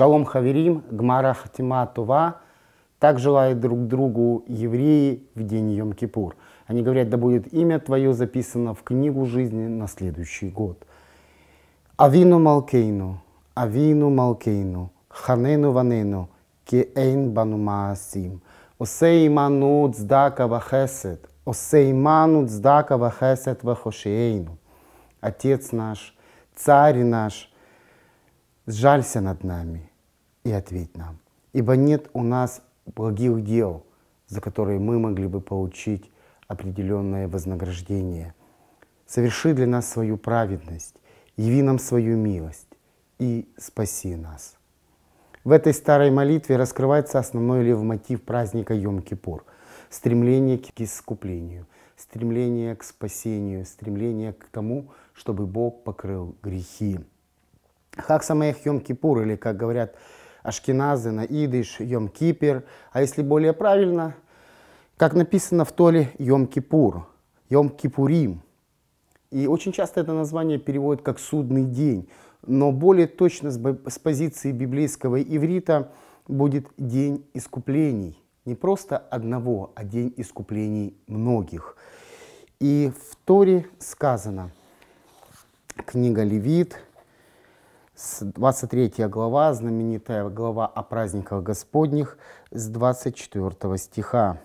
Шалом Хаверим, Гмара Хатима Това, так желают друг другу евреи в день Йом-Кипур. Они говорят, да будет имя твое записано в книгу жизни на следующий год. Авину Малкейну, Авину Малкейну, Ханену Ванену, Кеэйн Бану Маасим, Осейману Цдака Вахесет, Осейману Цдака Вахесет Вахошиейну. Отец наш, Царь наш, сжалься над нами, и ответь нам. Ибо нет у нас благих дел, за которые мы могли бы получить определенное вознаграждение. Соверши для нас свою праведность, яви нам свою милость и спаси нас. В этой старой молитве раскрывается основной левмотив праздника Йом-Кипур – стремление к искуплению, стремление к спасению, стремление к тому, чтобы Бог покрыл грехи. Хак Самаях Йом-Кипур, или, как говорят ашкеназы, на идыш, Йом-Кипер. А если более правильно, как написано в Торе, Йом-Кипур, Йом-Кипурим. И очень часто это название переводят как «судный день», но более точно с позиции библейского иврита будет «день искуплений». Не просто одного, а день искуплений многих. И в Торе сказано, книга Левит, 23 глава, знаменитая глава о праздниках Господних, с 24 стиха.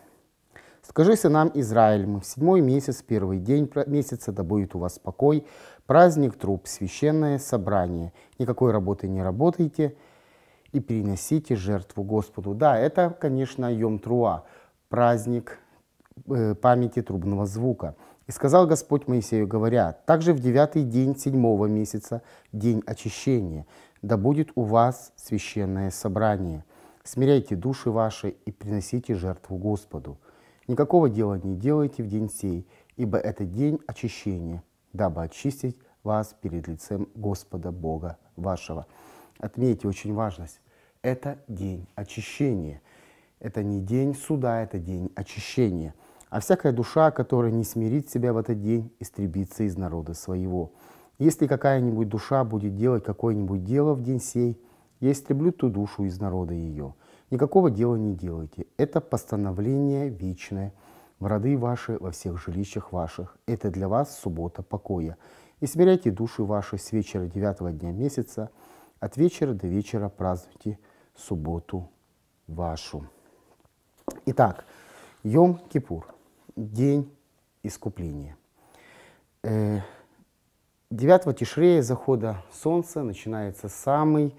«Скажи сынам Израиль, мы в седьмой месяц, первый день месяца, да будет у вас покой, праздник труп, священное собрание. Никакой работы не работайте и приносите жертву Господу». Да, это, конечно, Йом Труа, праздник э, памяти трубного звука. И сказал Господь Моисею, говоря, «Также в девятый день седьмого месяца, день очищения, да будет у вас священное собрание. Смиряйте души ваши и приносите жертву Господу. Никакого дела не делайте в день сей, ибо это день очищения, дабы очистить вас перед лицем Господа Бога вашего». Отметьте очень важность. Это день очищения. Это не день суда, это день очищения – а всякая душа, которая не смирит себя в этот день, истребится из народа своего. Если какая-нибудь душа будет делать какое-нибудь дело в день сей, я истреблю ту душу из народа ее. Никакого дела не делайте. Это постановление вечное. В роды ваши, во всех жилищах ваших. Это для вас суббота покоя. И смиряйте души ваши с вечера девятого дня месяца. От вечера до вечера празднуйте субботу вашу. Итак, Йом-Кипур день искупления. 9 э, Тишрея, захода солнца, начинается самый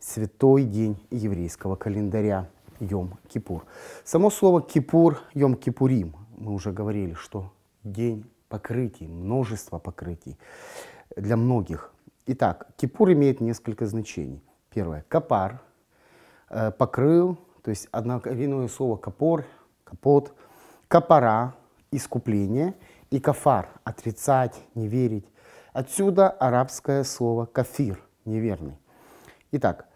святой день еврейского календаря Йом-Кипур. Само слово Кипур, Йом-Кипурим, мы уже говорили, что день покрытий, множество покрытий для многих. Итак, Кипур имеет несколько значений. Первое – капар, э, покрыл, то есть одноковинное слово капор, капот – Капара – искупление, и кафар – отрицать, не верить. Отсюда арабское слово кафир – неверный. Итак,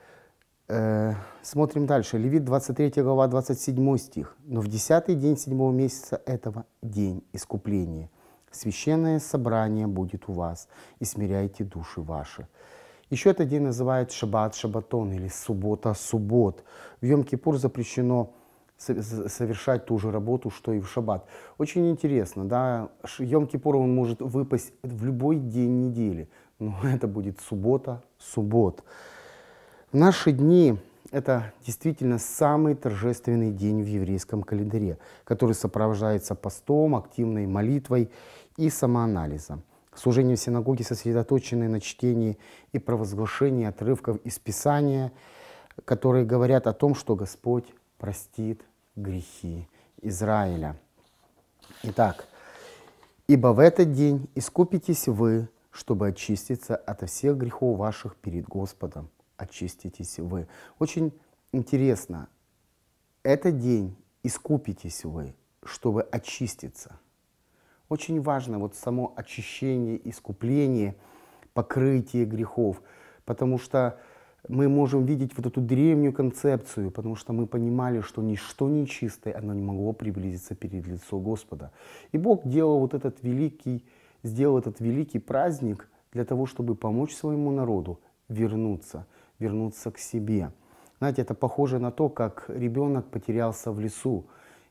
э, смотрим дальше. Левит 23 глава 27 стих. «Но в десятый день седьмого месяца этого день искупления. Священное собрание будет у вас, и смиряйте души ваши». Еще этот день называют шаббат, шабатон или суббота, суббот. В Йом-Кипур запрещено совершать ту же работу, что и в шаббат. Очень интересно, да, Йом-Кипур он может выпасть в любой день недели, но это будет суббота, суббот. В наши дни это действительно самый торжественный день в еврейском календаре, который сопровождается постом, активной молитвой и самоанализом. Служение в синагоге сосредоточены на чтении и провозглашении отрывков из Писания, которые говорят о том, что Господь простит грехи Израиля. Итак, «Ибо в этот день искупитесь вы, чтобы очиститься от всех грехов ваших перед Господом. Очиститесь вы». Очень интересно. Этот день искупитесь вы, чтобы очиститься. Очень важно вот само очищение, искупление, покрытие грехов, потому что мы можем видеть вот эту древнюю концепцию, потому что мы понимали, что ничто нечистое, оно не могло приблизиться перед лицо Господа. И Бог делал вот этот великий, сделал этот великий праздник для того, чтобы помочь своему народу вернуться, вернуться к себе. Знаете, это похоже на то, как ребенок потерялся в лесу.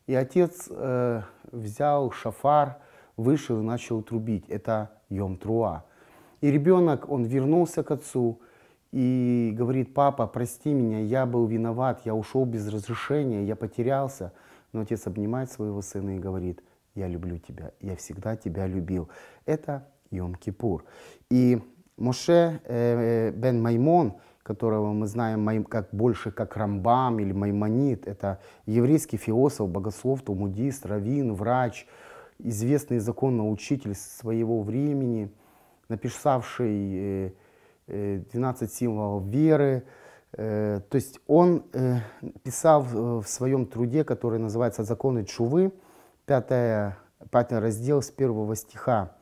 И отец э, взял шафар, вышел и начал трубить. Это Йом Труа. И ребенок, он вернулся к отцу, и говорит, папа, прости меня, я был виноват, я ушел без разрешения, я потерялся. Но отец обнимает своего сына и говорит, я люблю тебя, я всегда тебя любил. Это Йом-Кипур. И Моше э, э, бен Маймон, которого мы знаем как, больше как Рамбам или Маймонит, это еврейский философ, богослов, тумудист, раввин, врач, известный законноучитель своего времени, написавший э, 12 э, символов веры. Э, то есть он э, писал в своем труде, который называется «Законы Чувы», 5, 5 раздел с первого стиха.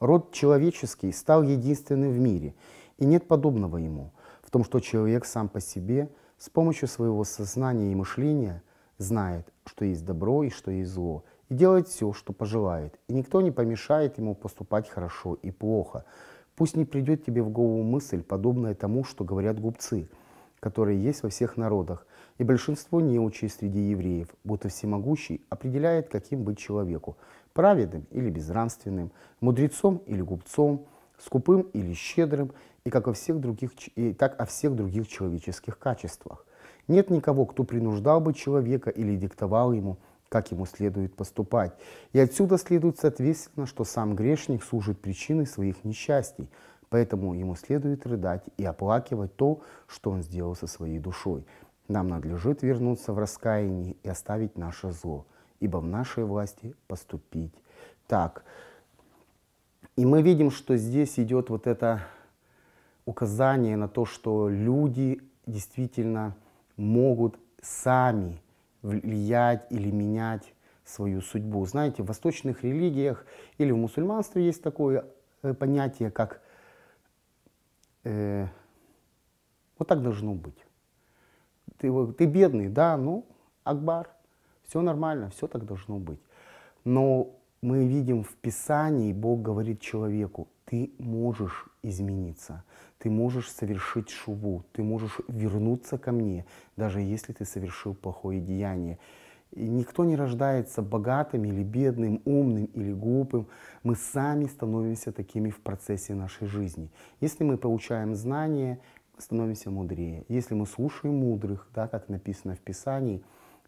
«Род человеческий стал единственным в мире, и нет подобного ему в том, что человек сам по себе с помощью своего сознания и мышления знает, что есть добро и что есть зло, и делает все, что пожелает, и никто не помешает ему поступать хорошо и плохо, Пусть не придет тебе в голову мысль, подобная тому, что говорят губцы, которые есть во всех народах, и большинство неучей среди евреев, будто всемогущий определяет, каким быть человеку – праведным или безнравственным, мудрецом или губцом, скупым или щедрым, и, как о всех других, и так о всех других человеческих качествах. Нет никого, кто принуждал бы человека или диктовал ему – как ему следует поступать. И отсюда следует, соответственно, что сам грешник служит причиной своих несчастий, поэтому ему следует рыдать и оплакивать то, что он сделал со своей душой. Нам надлежит вернуться в раскаяние и оставить наше зло, ибо в нашей власти поступить так. И мы видим, что здесь идет вот это указание на то, что люди действительно могут сами влиять или менять свою судьбу. Знаете, в восточных религиях или в мусульманстве есть такое э, понятие, как э, вот так должно быть. Ты, ты бедный, да, ну, Акбар, все нормально, все так должно быть. Но мы видим в Писании, Бог говорит человеку, ты можешь измениться, ты можешь совершить шуву, ты можешь вернуться ко мне, даже если ты совершил плохое деяние. И никто не рождается богатым или бедным, умным или глупым. Мы сами становимся такими в процессе нашей жизни. Если мы получаем знания, мы становимся мудрее. Если мы слушаем мудрых, да, как написано в Писании,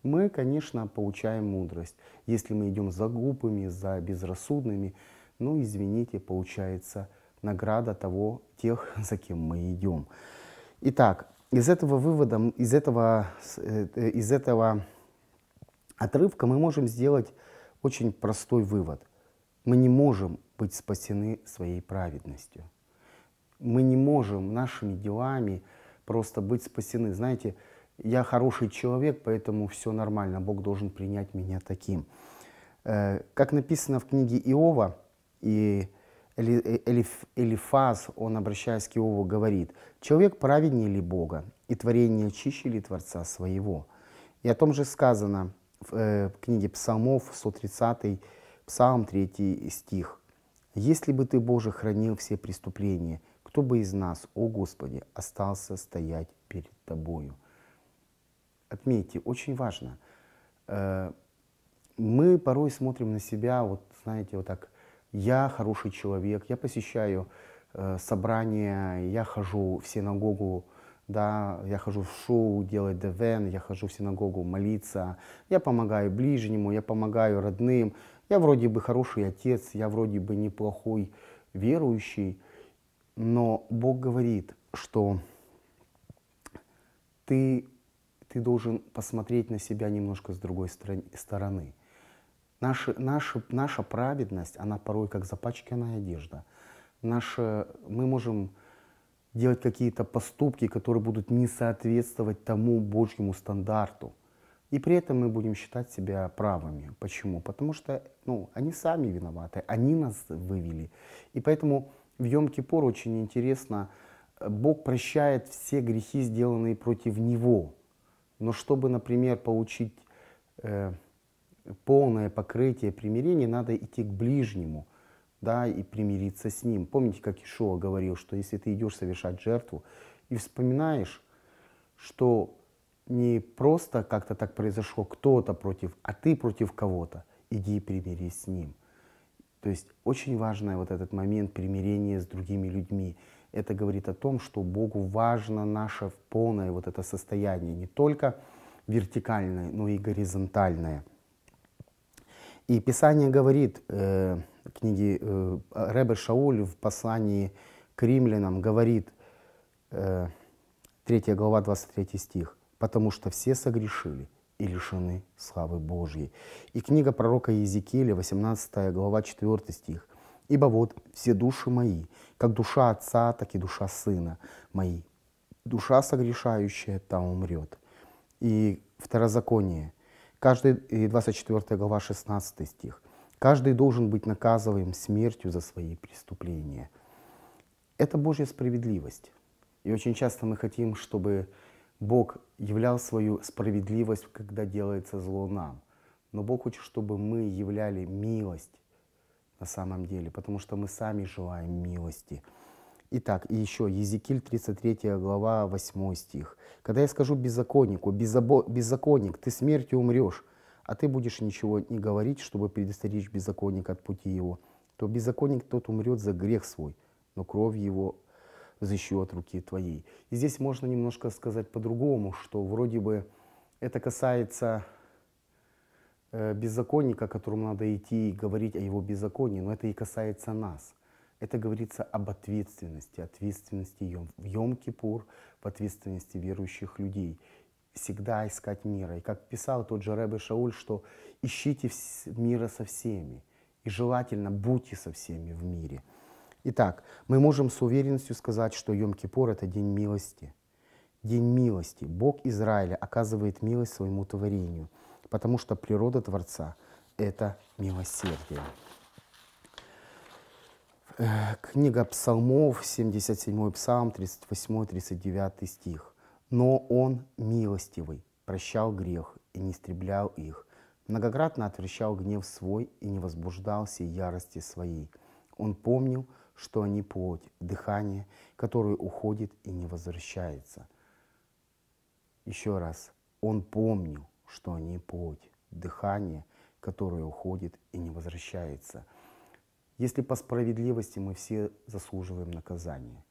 мы, конечно, получаем мудрость. Если мы идем за глупыми, за безрассудными, ну, извините, получается награда того, тех, за кем мы идем. Итак, из этого вывода, из этого, э, из этого отрывка мы можем сделать очень простой вывод. Мы не можем быть спасены своей праведностью. Мы не можем нашими делами просто быть спасены. Знаете, я хороший человек, поэтому все нормально, Бог должен принять меня таким. Э, как написано в книге Иова, и Э, Элифаз, он, обращаясь к Иову, говорит, «Человек праведнее ли Бога, и творение чище ли Творца своего?» И о том же сказано в э, книге Псалмов, 130 Псалм, 3 стих. «Если бы Ты, Боже, хранил все преступления, кто бы из нас, о Господи, остался стоять перед Тобою?» Отметьте, очень важно. Э, мы порой смотрим на себя, вот знаете, вот так – я хороший человек, я посещаю э, собрания, я хожу в синагогу, да, я хожу в шоу делать девен, я хожу в синагогу молиться, я помогаю ближнему, я помогаю родным, я вроде бы хороший отец, я вроде бы неплохой верующий, но Бог говорит, что ты, ты должен посмотреть на себя немножко с другой стороны наша наша наша праведность, она порой как запачканная одежда. Наша, мы можем делать какие-то поступки, которые будут не соответствовать тому Божьему стандарту. И при этом мы будем считать себя правыми. Почему? Потому что ну, они сами виноваты, они нас вывели. И поэтому в Йом-Кипур очень интересно, э, Бог прощает все грехи, сделанные против Него. Но чтобы, например, получить э, полное покрытие примирения, надо идти к ближнему, да, и примириться с ним. Помните, как Ишуа говорил, что если ты идешь совершать жертву и вспоминаешь, что не просто как-то так произошло кто-то против, а ты против кого-то, иди и примирись с ним. То есть очень важный вот этот момент примирения с другими людьми. Это говорит о том, что Богу важно наше полное вот это состояние, не только вертикальное, но и горизонтальное. И Писание говорит, э, книги э, Ребе Шауль в послании к римлянам говорит, э, 3 глава, 23 стих, «Потому что все согрешили и лишены славы Божьей». И книга пророка Иезекииля, 18 глава, 4 стих, «Ибо вот все души мои, как душа отца, так и душа сына мои, душа согрешающая, там умрет». И второзаконие, Каждый, и 24 глава, 16 стих. Каждый должен быть наказываем смертью за свои преступления. Это Божья справедливость. И очень часто мы хотим, чтобы Бог являл свою справедливость, когда делается зло нам. Но Бог хочет, чтобы мы являли милость на самом деле, потому что мы сами желаем милости. Итак, и еще Езекиль 33 глава 8 стих. «Когда я скажу беззаконнику, беззаконник, ты смертью умрешь, а ты будешь ничего не говорить, чтобы предостеречь беззаконника от пути его, то беззаконник тот умрет за грех свой, но кровь его защищу от руки твоей». И здесь можно немножко сказать по-другому, что вроде бы это касается э, беззаконника, которому надо идти и говорить о его беззаконии, но это и касается нас – это говорится об ответственности, ответственности Йом, в Йом-Кипур, в ответственности верующих людей. Всегда искать мира. И как писал тот же Рэбе Шауль, что ищите мира со всеми. И желательно будьте со всеми в мире. Итак, мы можем с уверенностью сказать, что Йом-Кипур – это день милости. День милости. Бог Израиля оказывает милость своему творению, потому что природа Творца – это милосердие. Э, книга псалмов, 77 псалм, 38-39 стих. «Но он милостивый, прощал грех и не истреблял их, многократно отвращал гнев свой и не возбуждался ярости своей. Он помнил, что они плоть, дыхание, которое уходит и не возвращается». Еще раз. Он помнил, что они плоть, дыхание, которое уходит и не возвращается – если по справедливости мы все заслуживаем наказания,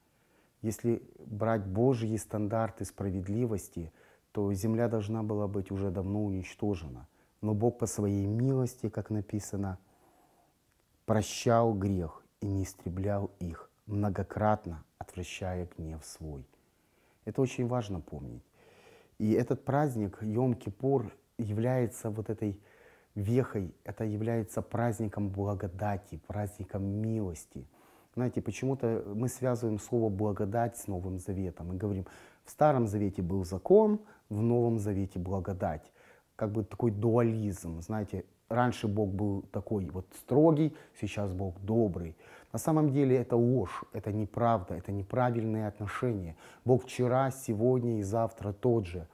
если брать Божьи стандарты справедливости, то земля должна была быть уже давно уничтожена. Но Бог по своей милости, как написано, прощал грех и не истреблял их, многократно отвращая гнев свой. Это очень важно помнить. И этот праздник, Йом-Кипур, является вот этой вехой, это является праздником благодати, праздником милости. Знаете, почему-то мы связываем слово благодать с Новым Заветом и говорим, в Старом Завете был закон, в Новом Завете благодать. Как бы такой дуализм, знаете, раньше Бог был такой вот строгий, сейчас Бог добрый. На самом деле это ложь, это неправда, это неправильные отношения. Бог вчера, сегодня и завтра тот же.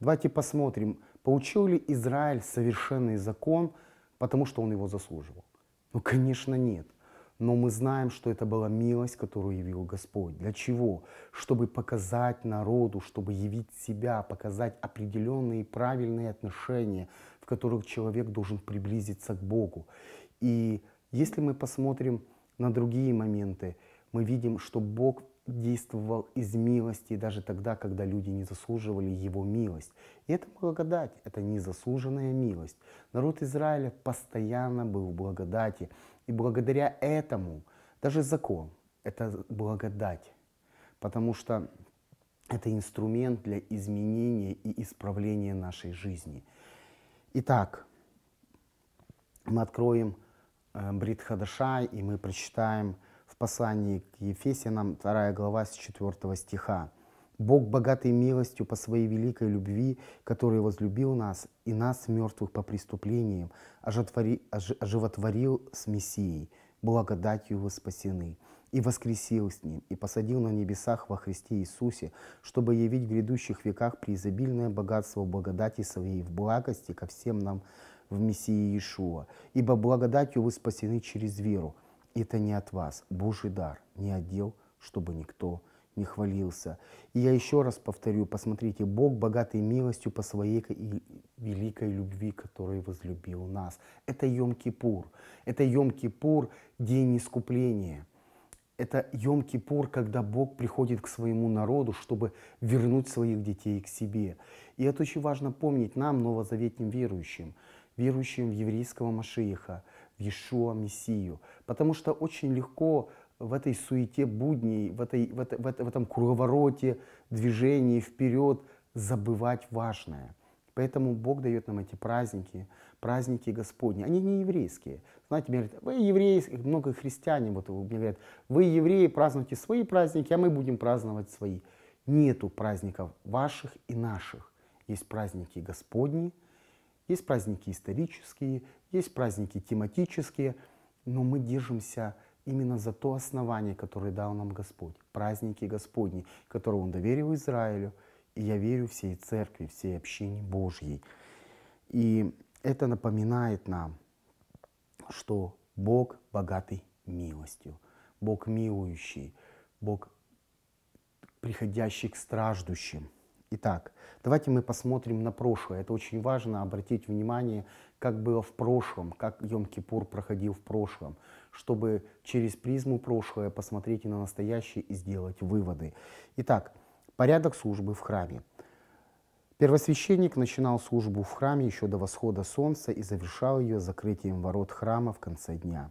Давайте посмотрим, Получил ли Израиль совершенный закон, потому что он его заслуживал? Ну, конечно, нет. Но мы знаем, что это была милость, которую явил Господь. Для чего? Чтобы показать народу, чтобы явить себя, показать определенные правильные отношения, в которых человек должен приблизиться к Богу. И если мы посмотрим на другие моменты, мы видим, что Бог действовал из милости даже тогда, когда люди не заслуживали его милость. И это благодать, это незаслуженная милость. Народ Израиля постоянно был в благодати. И благодаря этому даже закон – это благодать, потому что это инструмент для изменения и исправления нашей жизни. Итак, мы откроем э, Брит Хадаша, и мы прочитаем – в послании к Ефесянам, 2 глава с 4 стиха. Бог богатый милостью по своей великой любви, который возлюбил нас и нас, мертвых по преступлениям, оживотвори, оживотворил с Мессией, благодатью вы спасены, и воскресил с Ним, и посадил на небесах во Христе Иисусе, чтобы явить в грядущих веках преизобильное богатство благодати своей в благости ко всем нам в Мессии Иешуа. Ибо благодатью вы спасены через веру – это не от вас, Божий дар, не отдел, чтобы никто не хвалился. И я еще раз повторю, посмотрите, Бог богатый милостью по своей и великой любви, которой возлюбил нас. Это Йом-Кипур. Это Йом-Кипур, день искупления. Это Йом-Кипур, когда Бог приходит к своему народу, чтобы вернуть своих детей к себе. И это очень важно помнить нам, новозаветним верующим, верующим в еврейского Машииха – в Иешуа Мессию. Потому что очень легко в этой суете будней, в, этой, в, это, в, это, в этом круговороте движении вперед забывать важное. Поэтому Бог дает нам эти праздники, праздники Господни. Они не еврейские. Знаете, мне говорят, вы евреи, много христиане, вот мне говорят, вы евреи празднуйте свои праздники, а мы будем праздновать свои. Нету праздников ваших и наших. Есть праздники Господни, есть праздники исторические, есть праздники тематические, но мы держимся именно за то основание, которое дал нам Господь, праздники Господни, которые Он доверил Израилю, и я верю всей церкви, всей общине Божьей. И это напоминает нам, что Бог богатый милостью, Бог милующий, Бог приходящий к страждущим. Итак, давайте мы посмотрим на прошлое. Это очень важно обратить внимание как было в прошлом, как Йом-Кипур проходил в прошлом, чтобы через призму прошлое посмотреть и на настоящее и сделать выводы. Итак, порядок службы в храме. Первосвященник начинал службу в храме еще до восхода солнца и завершал ее закрытием ворот храма в конце дня.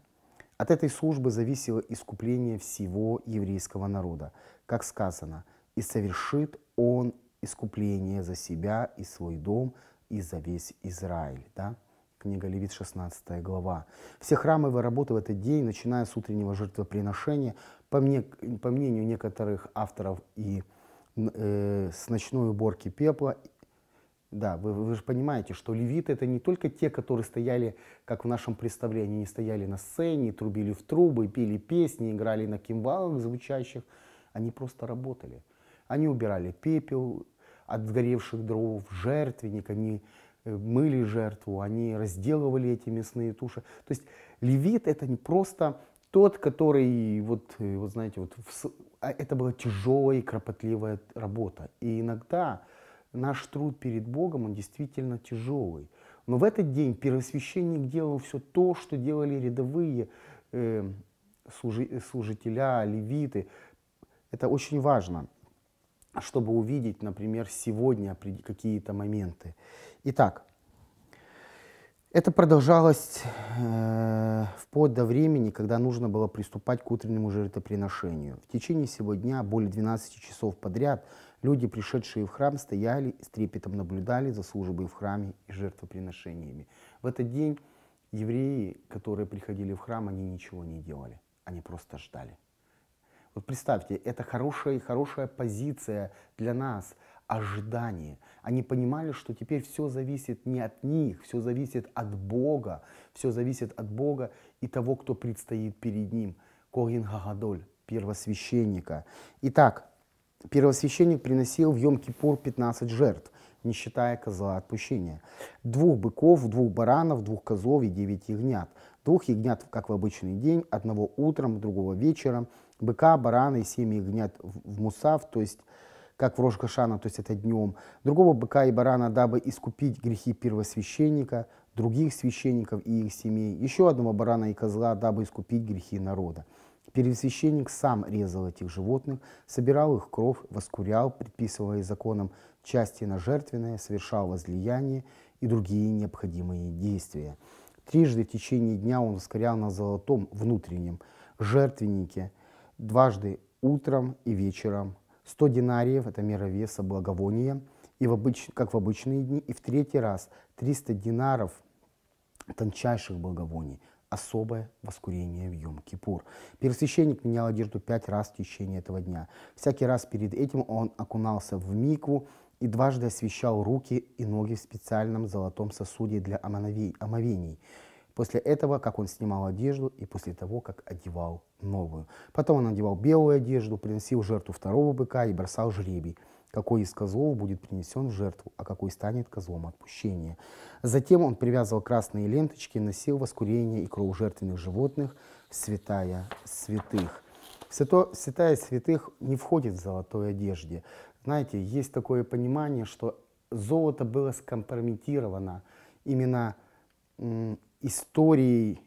От этой службы зависело искупление всего еврейского народа. Как сказано, «И совершит он искупление за себя и свой дом и за весь Израиль». Да? книга Левит, 16 глава. Все храмовые работы в этот день, начиная с утреннего жертвоприношения, по, мне, по мнению некоторых авторов, и э, с ночной уборки пепла, да, вы, вы же понимаете, что левиты это не только те, которые стояли, как в нашем представлении, не стояли на сцене, трубили в трубы, пели песни, играли на кимвалах звучащих. Они просто работали. Они убирали пепел от сгоревших дров, жертвенник, они Э, мыли жертву, они разделывали эти мясные туши. То есть левит это не просто тот, который, вот, э, вот знаете, вот в, а это была тяжелая и кропотливая работа. И иногда наш труд перед Богом, он действительно тяжелый. Но в этот день первосвященник делал все то, что делали рядовые э, служи, э, служителя, левиты. Это очень важно, чтобы увидеть, например, сегодня какие-то моменты. Итак, это продолжалось э, вплоть до времени, когда нужно было приступать к утреннему жертвоприношению. В течение всего дня, более 12 часов подряд, люди, пришедшие в храм, стояли с трепетом наблюдали за службой в храме и жертвоприношениями. В этот день евреи, которые приходили в храм, они ничего не делали, они просто ждали. Вот представьте, это хорошая, хорошая позиция для нас – ожидании. Они понимали, что теперь все зависит не от них, все зависит от Бога, все зависит от Бога и того, кто предстоит перед ним. Когин Гагадоль, первосвященника. Итак, первосвященник приносил в Йом-Кипур 15 жертв, не считая козла отпущения. Двух быков, двух баранов, двух козлов и девять ягнят. Двух ягнят, как в обычный день, одного утром, другого вечером. Быка, барана и семь ягнят в мусав, то есть как в Рошгашана, то есть это днем, другого быка и барана, дабы искупить грехи первосвященника, других священников и их семей, еще одного барана и козла, дабы искупить грехи народа. Первосвященник сам резал этих животных, собирал их кровь, воскурял, предписывая законом части на жертвенное, совершал возлияние и другие необходимые действия. Трижды в течение дня он воскорял на золотом внутреннем жертвеннике, дважды утром и вечером 100 динариев, это мера веса благовония, и в обыч, как в обычные дни, и в третий раз 300 динаров тончайших благовоний, особое воскурение в Йом-Кипур. Первосвященник менял одежду пять раз в течение этого дня. Всякий раз перед этим он окунался в микву и дважды освещал руки и ноги в специальном золотом сосуде для омовений. После этого, как он снимал одежду и после того, как одевал новую. Потом он одевал белую одежду, приносил жертву второго быка и бросал жребий, какой из козлов будет принесен в жертву, а какой станет козлом отпущения. Затем он привязывал красные ленточки, носил воскурение и кровь жертвенных животных, святая святых. Свято, святая святых не входит в золотой одежде. Знаете, есть такое понимание, что золото было скомпрометировано именно историей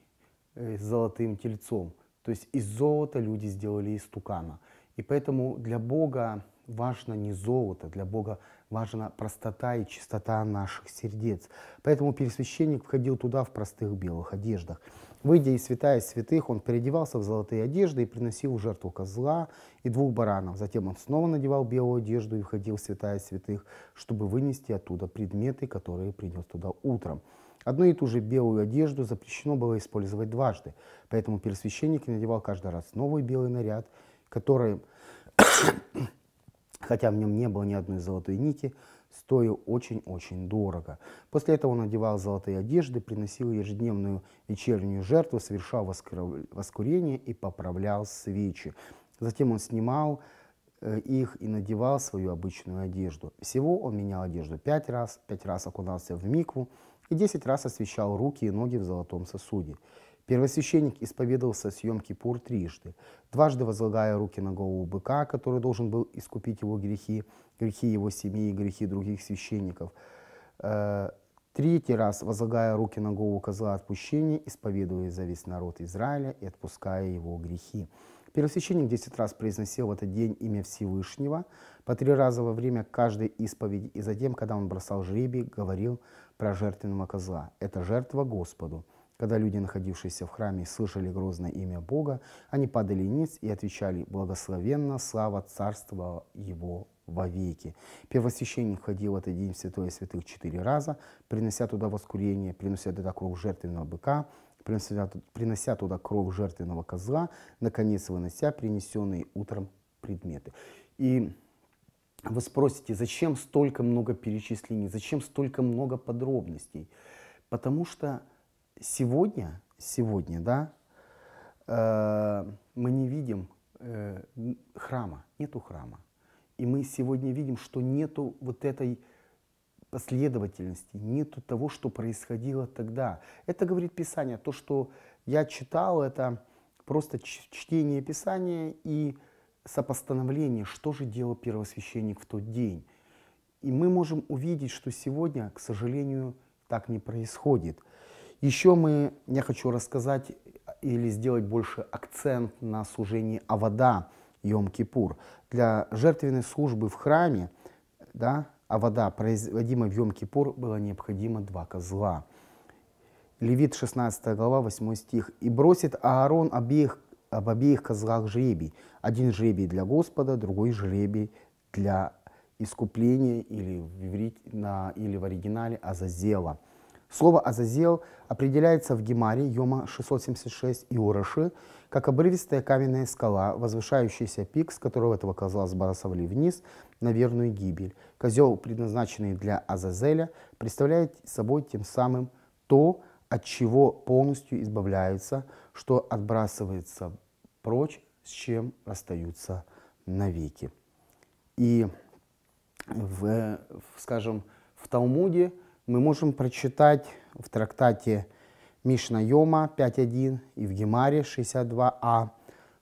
э, с золотым тельцом. То есть из золота люди сделали истукана. И поэтому для Бога важно не золото, для Бога важна простота и чистота наших сердец. Поэтому пересвященник входил туда в простых белых одеждах. Выйдя из святая святых, он переодевался в золотые одежды и приносил жертву козла и двух баранов. Затем он снова надевал белую одежду и входил в святая святых, чтобы вынести оттуда предметы, которые принес туда утром. Одну и ту же белую одежду запрещено было использовать дважды, поэтому первосвященник надевал каждый раз новый белый наряд, который, хотя в нем не было ни одной золотой нити, стоил очень-очень дорого. После этого он надевал золотые одежды, приносил ежедневную вечернюю жертву, совершал воскурение и поправлял свечи. Затем он снимал э, их и надевал свою обычную одежду. Всего он менял одежду пять раз, пять раз окунался в микву, и десять раз освещал руки и ноги в золотом сосуде. Первосвященник исповедовался с Йом-Кипур трижды, дважды возлагая руки на голову быка, который должен был искупить его грехи, грехи его семьи и грехи других священников. Э, третий раз, возлагая руки на голову козла отпущения, исповедуя за весь народ Израиля и отпуская его грехи. Первосвященник десять раз произносил в этот день имя Всевышнего, по три раза во время каждой исповеди, и затем, когда он бросал жребий, говорил про жертвенного козла. Это жертва Господу. Когда люди, находившиеся в храме, слышали грозное имя Бога, они падали ниц и отвечали «Благословенно слава царства его вовеки». Первосвященник входил в этот день в святое святых четыре раза, принося туда воскурение, принося туда кровь жертвенного быка, принося, принося туда кровь жертвенного козла, наконец вынося принесенные утром предметы. И вы спросите, зачем столько много перечислений, зачем столько много подробностей? Потому что сегодня, сегодня, да, э, мы не видим э, храма, нету храма. И мы сегодня видим, что нету вот этой последовательности, нету того, что происходило тогда. Это говорит Писание. То, что я читал, это просто чтение Писания и сопостановление, что же делал первосвященник в тот день. И мы можем увидеть, что сегодня, к сожалению, так не происходит. Еще мы, я хочу рассказать э, или сделать больше акцент на служении Авода Йом-Кипур. Для жертвенной службы в храме, да, Авода, производимой в Йом-Кипур, было необходимо два козла. Левит 16 глава 8 стих. «И бросит Аарон обеих об обеих козлах жребий. Один жребий для Господа, другой жребий для искупления или в, на, или в оригинале Азазела. Слово «азазел» определяется в Гемаре Йома 676 и Ороши как обрывистая каменная скала, возвышающаяся пик, с которого этого козла сбрасывали вниз на верную гибель. Козел, предназначенный для Азазеля, представляет собой тем самым то, от чего полностью избавляются, что отбрасывается прочь, с чем расстаются навеки. И, в, скажем, в Талмуде мы можем прочитать в трактате Мишна Йома 5.1 и в Гемаре 62а, а,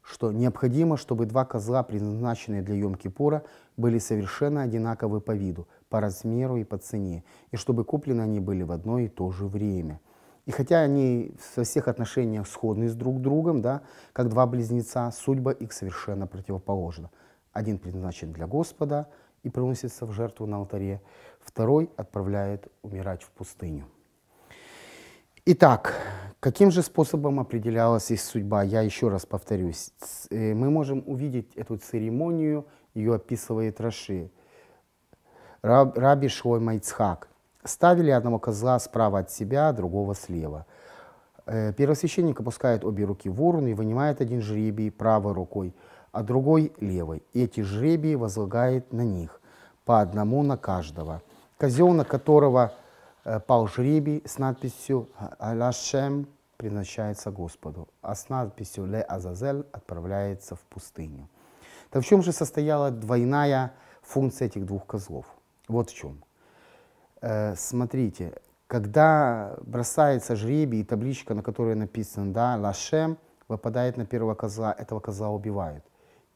что необходимо, чтобы два козла, предназначенные для Йом-Кипура, были совершенно одинаковы по виду, по размеру и по цене, и чтобы куплены они были в одно и то же время – и хотя они во всех отношениях сходны с друг другом, да, как два близнеца, судьба их совершенно противоположна. Один предназначен для Господа и приносится в жертву на алтаре, второй отправляет умирать в пустыню. Итак, каким же способом определялась их судьба? Я еще раз повторюсь. Э, мы можем увидеть эту церемонию, ее описывает Раши. Раби Шой Ицхак – Ставили одного козла справа от себя, другого слева. Э, первосвященник опускает обе руки в урну и вынимает один жребий правой рукой, а другой – левой. Эти жребии возлагает на них, по одному на каждого. Козел, на которого э, пал жребий с надписью Алашем, предназначается Господу, а с надписью «Ле Азазель» отправляется в пустыню. Так в чем же состояла двойная функция этих двух козлов? Вот в чем. Э, смотрите, когда бросается жребий и табличка, на которой написано да, Лашем, выпадает на первого козла, этого козла убивают.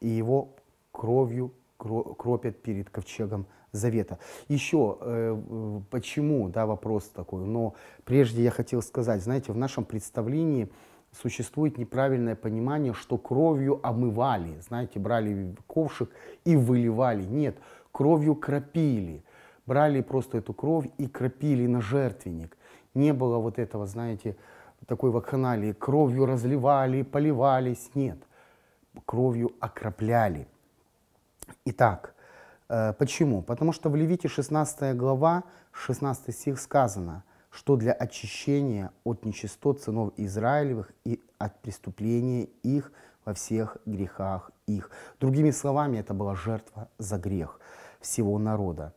И его кровью кропят перед ковчегом завета. Еще э, почему, да, вопрос такой, но прежде я хотел сказать, знаете, в нашем представлении существует неправильное понимание, что кровью омывали, знаете, брали ковшик и выливали. Нет, кровью кропили брали просто эту кровь и крапили на жертвенник. Не было вот этого, знаете, такой вакханалии. Кровью разливали, поливались. Нет. Кровью окропляли. Итак, э, почему? Потому что в Левите 16 глава, 16 стих сказано, что для очищения от нечистот сынов Израилевых и от преступления их во всех грехах их. Другими словами, это была жертва за грех всего народа.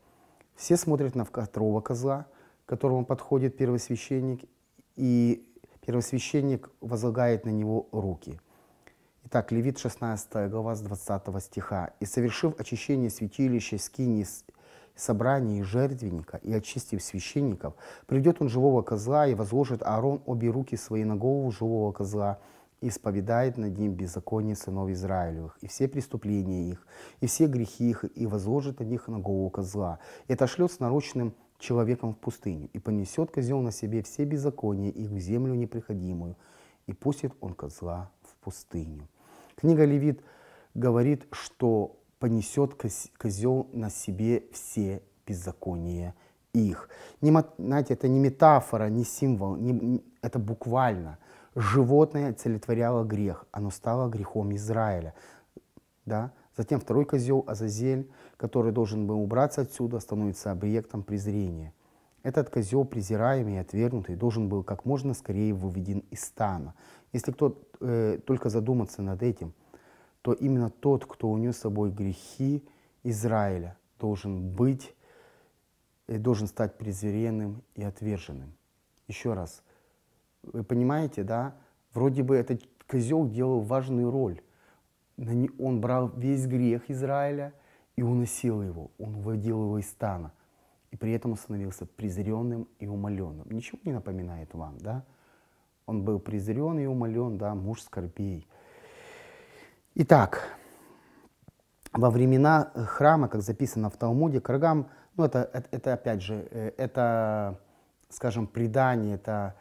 Все смотрят на второго козла, к которому подходит первосвященник, и первосвященник возлагает на него руки. Итак, Левит 16 глава с 20 стиха. «И совершив очищение святилища, скини, собрания и жертвенника, и очистив священников, придет он живого козла, и возложит Аарон обе руки свои на голову живого козла, исповедает над ним беззаконие сынов Израилевых, и все преступления их, и все грехи их, и возложит на них на голову козла, и отошлет с нарочным человеком в пустыню, и понесет козел на себе все беззакония их в землю неприходимую, и пустит он козла в пустыню». Книга Левит говорит, что понесет козел на себе все беззакония их. Не, знаете, это не метафора, не символ, не, это буквально животное целетворяло грех, оно стало грехом Израиля. Да? Затем второй козел Азазель, который должен был убраться отсюда, становится объектом презрения. Этот козел, презираемый и отвергнутый, должен был как можно скорее выведен из стана. Если кто э, только задуматься над этим, то именно тот, кто унес с собой грехи Израиля, должен быть, э, должен стать презренным и отверженным. Еще раз – вы понимаете, да? Вроде бы этот козел делал важную роль. Он брал весь грех Израиля, и уносил его, он выводил его из стана. И при этом становился презренным и умоленным. Ничего не напоминает вам, да? Он был презрен и умолен, да, муж скорбей. Итак, во времена храма, как записано в Талмуде, Каргам, ну это, это, это опять же, э, это, скажем, предание, это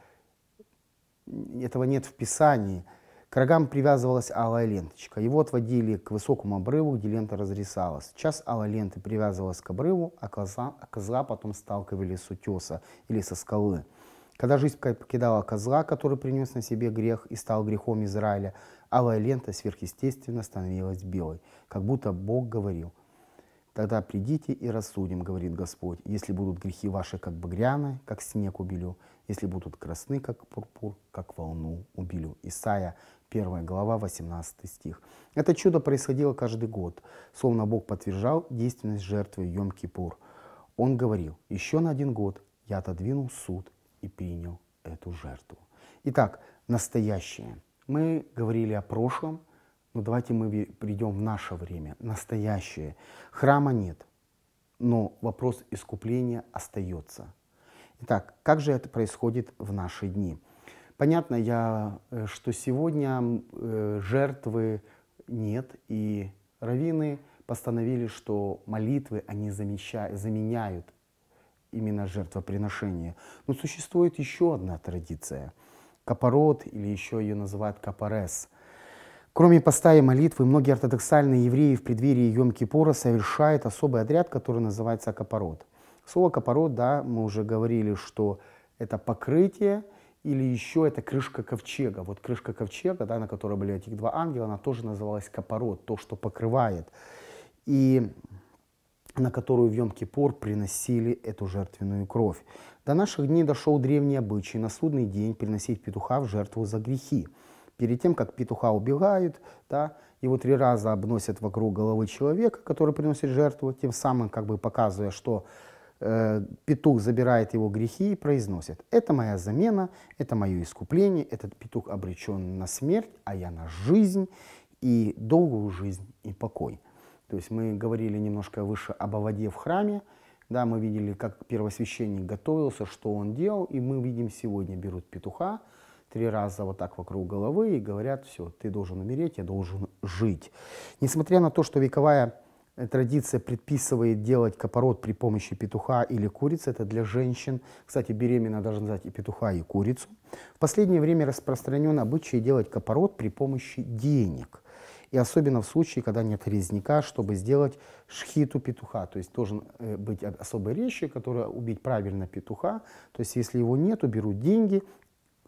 этого нет в Писании. К рогам привязывалась алая ленточка. Его отводили к высокому обрыву, где лента разрисалась. Сейчас алая лента привязывалась к обрыву, а козла, а козла потом сталкивали с утеса или со скалы. Когда жизнь покидала козла, который принес на себе грех и стал грехом Израиля, алая лента сверхъестественно становилась белой, как будто Бог говорил, «Тогда придите и рассудим, — говорит Господь, — если будут грехи ваши как багряны, как снег убелю, если будут красны, как пурпур, как волну убилю». Исайя, 1 глава, 18 стих. Это чудо происходило каждый год, словно Бог подтверждал действенность жертвы Йом-Кипур. Он говорил, «Еще на один год я отодвинул суд и принял эту жертву». Итак, настоящее. Мы говорили о прошлом, но давайте мы придем в наше время, настоящее. Храма нет, но вопрос искупления остается – Итак, как же это происходит в наши дни? Понятно, я, э, что сегодня э, жертвы нет, и раввины постановили, что молитвы они замещают, заменяют именно жертвоприношение. Но существует еще одна традиция – капорот, или еще ее называют капорес. Кроме поста и молитвы, многие ортодоксальные евреи в преддверии Йом-Кипура совершают особый отряд, который называется капорот – Слово капород, да, мы уже говорили, что это покрытие, или еще это крышка ковчега. Вот крышка ковчега, да, на которой были эти два ангела, она тоже называлась капород, то, что покрывает. И на которую в Йом-Кипур приносили эту жертвенную кровь. До наших дней дошел древний обычай на судный день приносить петуха в жертву за грехи. Перед тем, как петуха убегают, да, его три раза обносят вокруг головы человека, который приносит жертву, тем самым как бы показывая, что Э, петух забирает его грехи и произносит, это моя замена, это мое искупление, этот петух обречен на смерть, а я на жизнь и долгую жизнь и покой. То есть мы говорили немножко выше об воде в храме, да, мы видели, как первосвященник готовился, что он делал, и мы видим сегодня берут петуха, три раза вот так вокруг головы и говорят, все, ты должен умереть, я должен жить. Несмотря на то, что вековая традиция предписывает делать копорот при помощи петуха или курицы. Это для женщин. Кстати, беременна должна дать и петуха, и курицу. В последнее время распространен обычай делать копорот при помощи денег. И особенно в случае, когда нет резника, чтобы сделать шхиту петуха. То есть должен э, быть особый речи, которая убить правильно петуха. То есть если его нет, берут деньги,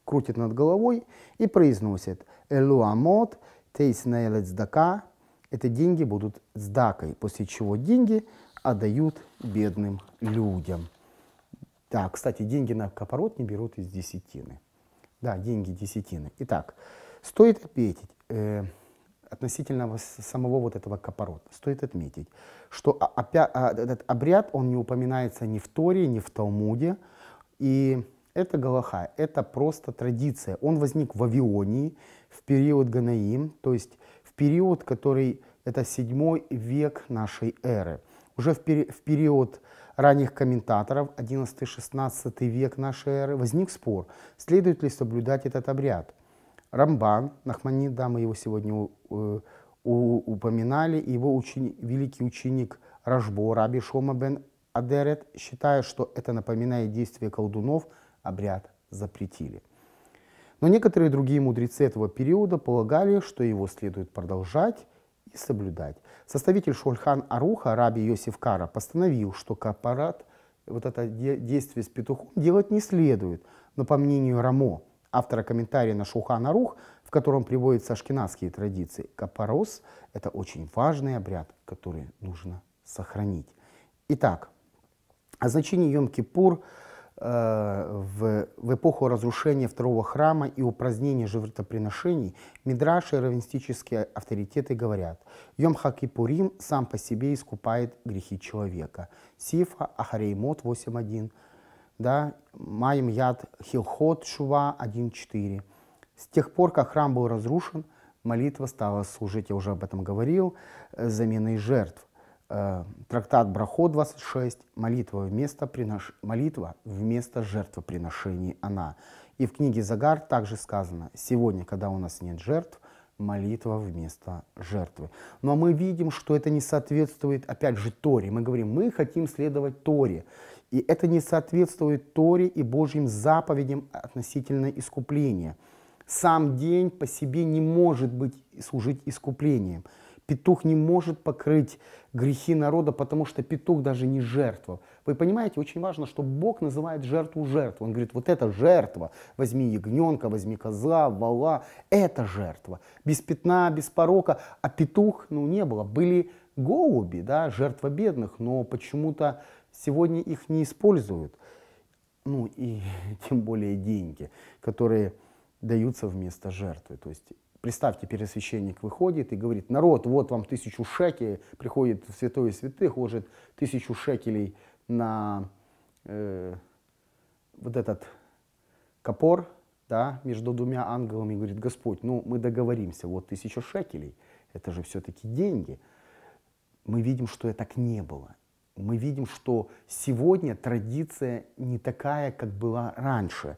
крутят над головой и произносят «Элуамот тейс наэлэцдака это деньги будут с дакой, после чего деньги отдают бедным людям. Да, кстати, деньги на копорот не берут из десятины. Да, деньги десятины. Итак, стоит отметить, э, относительно самого вот этого копорота, стоит отметить, что опя, а, этот обряд, он не упоминается ни в Торе, ни в Талмуде, и это Галаха, это просто традиция. Он возник в Авионии в период Ганаим, то есть период, который это седьмой век нашей эры. Уже в, пери в период ранних комментаторов, 11-16 век нашей эры, возник спор, следует ли соблюдать этот обряд. Рамбан, Нахманида, мы его сегодня у, э, у, упоминали, его учени, великий ученик Рашбо, Раби Шома бен Адерет, считая, что это напоминает действие колдунов, обряд запретили – но некоторые другие мудрецы этого периода полагали, что его следует продолжать и соблюдать. Составитель Шульхан Аруха, раби Йосиф Кара, постановил, что капарат, вот это действие с петухом, делать не следует. Но по мнению Рамо, автора комментария на Шульхан Арух, в котором приводятся ашкенадские традиции, капарос – это очень важный обряд, который нужно сохранить. Итак, о значении Йом-Кипур – Э, в, в эпоху разрушения второго храма и упразднения жертвоприношений, Мидраш и равенстические авторитеты говорят, Йом Пурим сам по себе искупает грехи человека. Сифа Ахареймот 8.1, да, Маем Яд Хилхот Шува 1.4. С тех пор, как храм был разрушен, молитва стала служить, я уже об этом говорил, э, заменой жертв – Э, трактат Брахо 26, молитва вместо, принош... молитва вместо жертвоприношений она. И в книге Загар также сказано, сегодня, когда у нас нет жертв, молитва вместо жертвы. Но мы видим, что это не соответствует, опять же, Торе. Мы говорим, мы хотим следовать Торе. И это не соответствует Торе и Божьим заповедям относительно искупления. Сам день по себе не может быть служить искуплением. Петух не может покрыть грехи народа, потому что петух даже не жертва. Вы понимаете, очень важно, что Бог называет жертву жертву. Он говорит, вот это жертва, возьми ягненка, возьми коза, вала, это жертва. Без пятна, без порока, а петух, ну, не было. Были голуби, да, жертва бедных, но почему-то сегодня их не используют. Ну, и тем более деньги, которые даются вместо жертвы. То есть Представьте, первосвященник выходит и говорит, народ, вот вам тысячу шекелей, приходит в святое святых, ложит тысячу шекелей на э, вот этот копор, да, между двумя ангелами, говорит, Господь, ну мы договоримся, вот тысячу шекелей, это же все-таки деньги. Мы видим, что это так не было. Мы видим, что сегодня традиция не такая, как была раньше.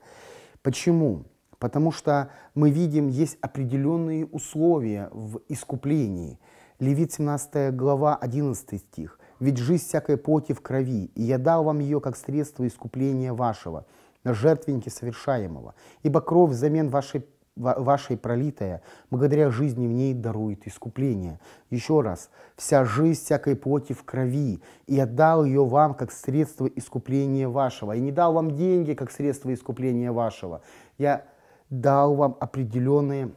Почему? Потому что мы видим, есть определенные условия в искуплении. Левит 17 глава 11 стих. «Ведь жизнь всякой плоти в крови, и я дал вам ее как средство искупления вашего, на жертвеннике совершаемого. Ибо кровь взамен вашей вашей пролитая, благодаря жизни в ней дарует искупление. Еще раз, вся жизнь всякой плоти в крови, и я дал ее вам как средство искупления вашего, и не дал вам деньги как средство искупления вашего. Я дал вам определенные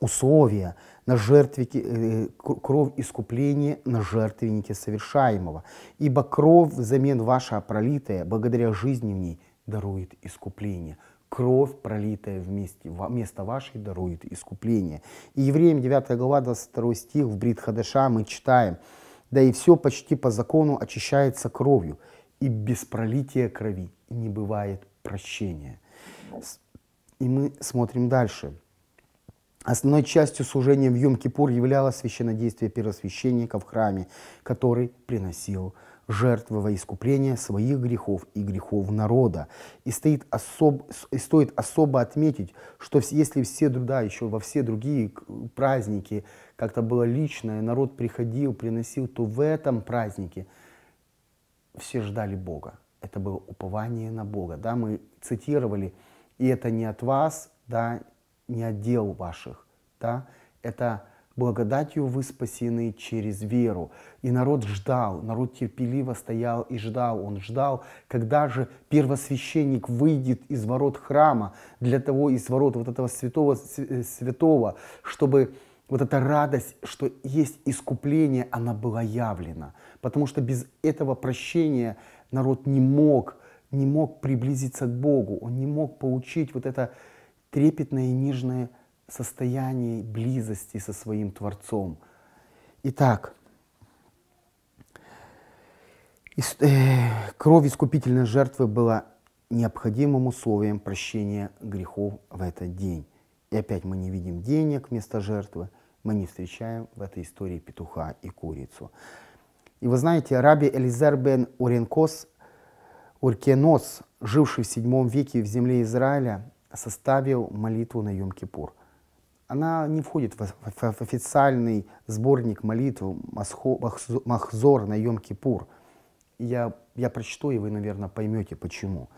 условия на жертве, э, кровь искупления на жертвеннике совершаемого. Ибо кровь взамен ваша пролитая, благодаря жизни в ней, дарует искупление. Кровь, пролитая вместе, вместо вашей, дарует искупление. И Евреям 9 глава 22 стих в Брит Хадаша мы читаем. Да и все почти по закону очищается кровью, и без пролития крови не бывает прощения. И мы смотрим дальше. Основной частью служения в Йом-Кипур являлось священнодействие первосвященника в храме, который приносил жертвы во искупление своих грехов и грехов народа. И, стоит особ, и стоит особо отметить, что если все, да, еще во все другие праздники как-то было личное, народ приходил, приносил, то в этом празднике все ждали Бога. Это было упование на Бога. Да, мы цитировали и это не от вас, да, не от дел ваших, да, это благодатью вы спасены через веру. И народ ждал, народ терпеливо стоял и ждал. Он ждал, когда же первосвященник выйдет из ворот храма, для того из ворот вот этого святого, э, святого чтобы вот эта радость, что есть искупление, она была явлена. Потому что без этого прощения народ не мог не мог приблизиться к Богу, он не мог получить вот это трепетное и нежное состояние близости со своим Творцом. Итак, э, кровь искупительной жертвы была необходимым условием прощения грехов в этот день. И опять мы не видим денег вместо жертвы, мы не встречаем в этой истории петуха и курицу. И вы знаете, раби Элизер бен Оренкос Уркенос, живший в VII веке в земле Израиля, составил молитву на Йом-Кипур. Она не входит в официальный сборник молитв Махзор на Йом-Кипур. Я, я прочту, и вы, наверное, поймете, почему.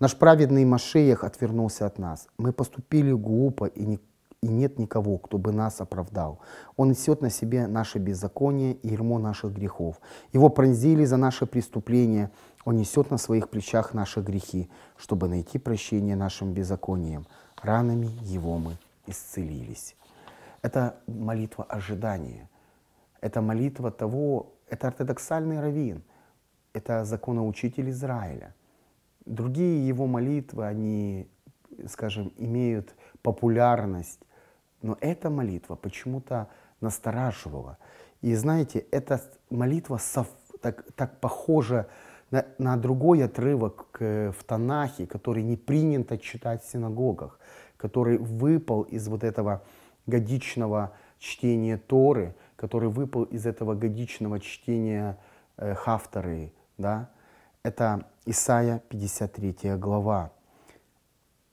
Наш праведный Машеях отвернулся от нас. Мы поступили глупо, и, не, и нет никого, кто бы нас оправдал. Он несет на себе наше беззаконие и ермо наших грехов. Его пронзили за наши преступления, он несет на своих плечах наши грехи, чтобы найти прощение нашим беззакониям. Ранами Его мы исцелились. Это молитва ожидания. Это молитва того, это ортодоксальный раввин, это законоучитель Израиля. Другие его молитвы, они, скажем, имеют популярность, но эта молитва почему-то настораживала. И знаете, эта молитва так, так похожа на, на другой отрывок к, в Танахе, который не принято читать в синагогах, который выпал из вот этого годичного чтения Торы, который выпал из этого годичного чтения э, Хафтары, да, это Исаия 53 глава.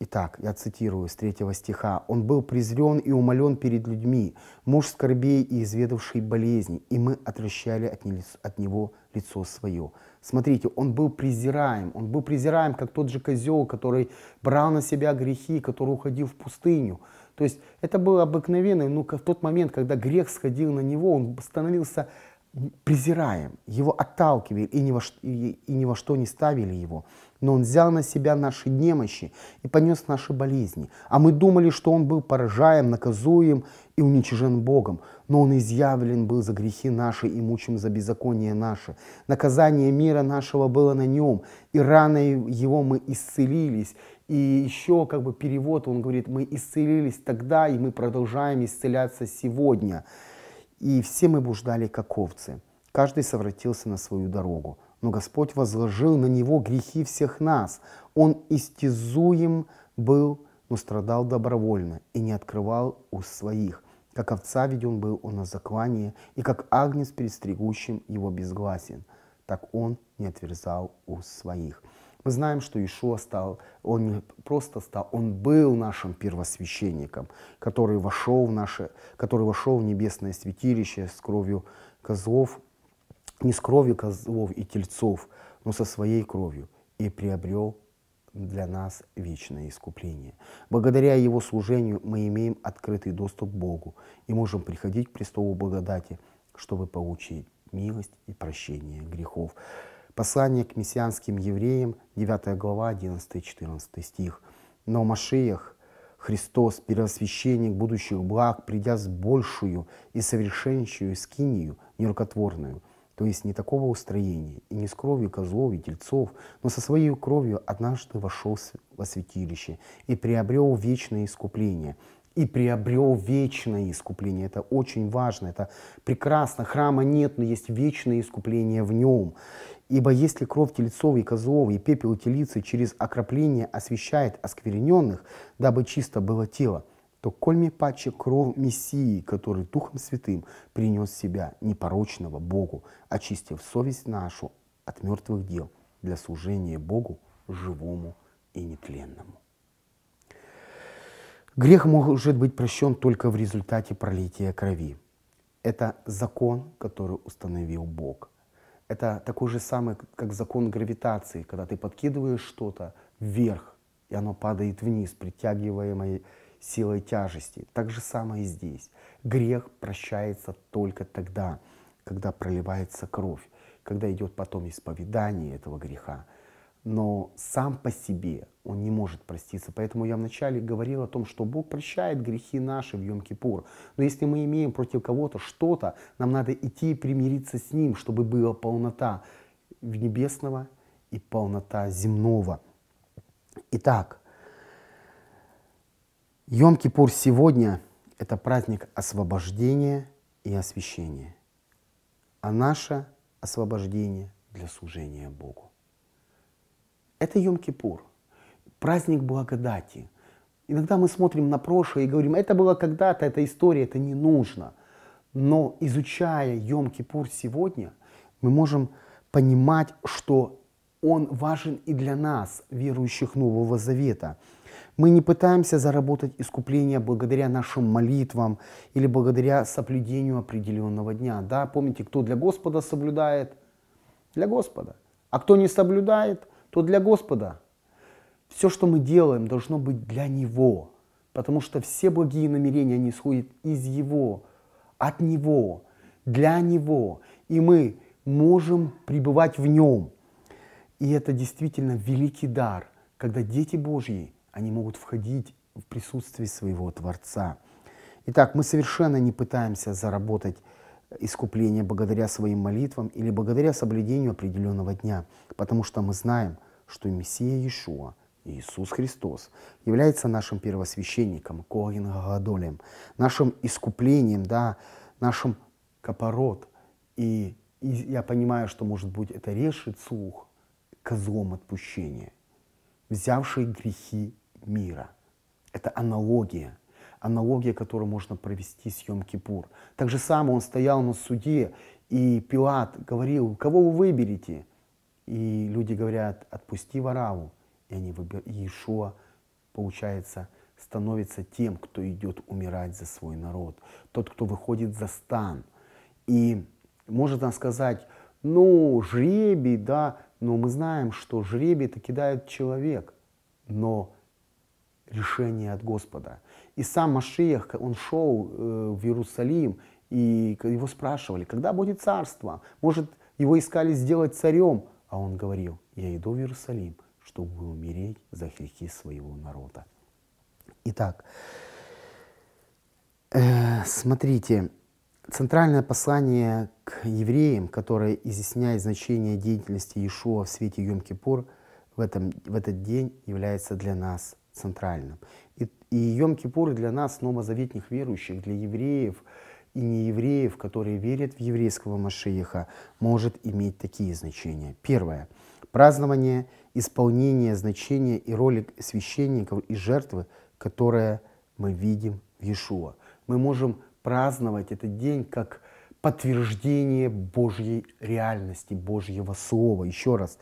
Итак, я цитирую с третьего стиха. «Он был презрен и умолен перед людьми, муж скорбей и изведавший болезни, и мы отвращали от, не, от него лицо свое». Смотрите, он был презираем, он был презираем, как тот же козел, который брал на себя грехи, который уходил в пустыню. То есть это был обыкновенный, но ну, в тот момент, когда грех сходил на него, он становился презираем, его отталкивали и ни во, и, и ни во что не ставили его но Он взял на себя наши немощи и понес наши болезни. А мы думали, что Он был поражаем, наказуем и уничижен Богом, но Он изъявлен был за грехи наши и мучим за беззаконие наше. Наказание мира нашего было на Нем, и раной Его мы исцелились, и еще как бы перевод, он говорит, мы исцелились тогда, и мы продолжаем исцеляться сегодня. И все мы блуждали как овцы. Каждый совратился на свою дорогу но Господь возложил на него грехи всех нас. Он истязуем был, но страдал добровольно и не открывал у своих. Как овца веден был он на заклание, и как агнец перестригущим его безгласен, так он не отверзал у своих». Мы знаем, что Иешуа стал, он не просто стал, он был нашим первосвященником, который вошел в наше, который вошел в небесное святилище с кровью козлов не с кровью козлов и тельцов, но со своей кровью, и приобрел для нас вечное искупление. Благодаря Его служению мы имеем открытый доступ к Богу и можем приходить к престолу благодати, чтобы получить милость и прощение грехов. Послание к мессианским евреям, 9 глава, 11-14 стих. «Но в Машиях, Христос, первосвященник будущих благ, придя с большую и совершеннейшую скинию, нерукотворную – то есть не такого устроения, и не с кровью козлов и тельцов, но со своей кровью однажды вошел во святилище и приобрел вечное искупление. И приобрел вечное искупление. Это очень важно, это прекрасно. Храма нет, но есть вечное искупление в нем. Ибо если кровь тельцов и козлов и пепел телицы через окропление освещает оскверненных, дабы чисто было тело, то коль ми паче кров Мессии, который Духом Святым принес себя непорочного Богу, очистив совесть нашу от мертвых дел для служения Богу живому и нетленному. Грех может быть прощен только в результате пролития крови. Это закон, который установил Бог. Это такой же самый, как закон гравитации, когда ты подкидываешь что-то вверх, и оно падает вниз, притягиваемое силой тяжести. Так же самое и здесь. Грех прощается только тогда, когда проливается кровь, когда идет потом исповедание этого греха. Но сам по себе он не может проститься. Поэтому я вначале говорил о том, что Бог прощает грехи наши в Йом-Кипур. Но если мы имеем против кого-то что-то, нам надо идти и примириться с Ним, чтобы была полнота в небесного и полнота земного. Итак, Йом-Кипур сегодня – это праздник освобождения и освящения, а наше освобождение для служения Богу. Это Йом-Кипур, праздник благодати. Иногда мы смотрим на прошлое и говорим, это было когда-то, это история, это не нужно. Но изучая Йом-Кипур сегодня, мы можем понимать, что он важен и для нас, верующих Нового Завета – мы не пытаемся заработать искупление благодаря нашим молитвам или благодаря соблюдению определенного дня. Да, помните, кто для Господа соблюдает? Для Господа. А кто не соблюдает, то для Господа. Все, что мы делаем, должно быть для Него, потому что все благие намерения, они исходят из Его, от Него, для Него. И мы можем пребывать в Нем. И это действительно великий дар, когда дети Божьи они могут входить в присутствие своего Творца. Итак, мы совершенно не пытаемся заработать э, искупление благодаря своим молитвам или благодаря соблюдению определенного дня, потому что мы знаем, что Мессия Иешуа, Иисус Христос, является нашим первосвященником, Коин Гадолем, нашим искуплением, да, нашим капорот. И, и я понимаю, что, может быть, это решит слух козлом отпущения, взявший грехи мира. Это аналогия. Аналогия, которую можно провести с Йом-Кипур. Так же самое он стоял на суде, и Пилат говорил, кого вы выберете? И люди говорят, отпусти Вараву. И они выбирают. Иешуа, получается, становится тем, кто идет умирать за свой народ. Тот, кто выходит за стан. И может нам сказать, ну, жребий, да, но мы знаем, что жребий это кидает человек. Но решение от Господа. И сам Машиях, он шел э, в Иерусалим, и его спрашивали, когда будет царство? Может, его искали сделать царем? А он говорил, я иду в Иерусалим, чтобы умереть за грехи своего народа. Итак, э, смотрите, центральное послание к евреям, которое изъясняет значение деятельности Иешуа в свете Йом-Кипур, в, этом, в этот день является для нас – центральным. И, и Йом-Кипур для нас, новозаветних верующих, для евреев и неевреев, которые верят в еврейского Машииха, может иметь такие значения. Первое. Празднование, исполнение значения и роли священников и жертвы, которые мы видим в Иешуа. Мы можем праздновать этот день как подтверждение Божьей реальности, Божьего Слова. Еще раз,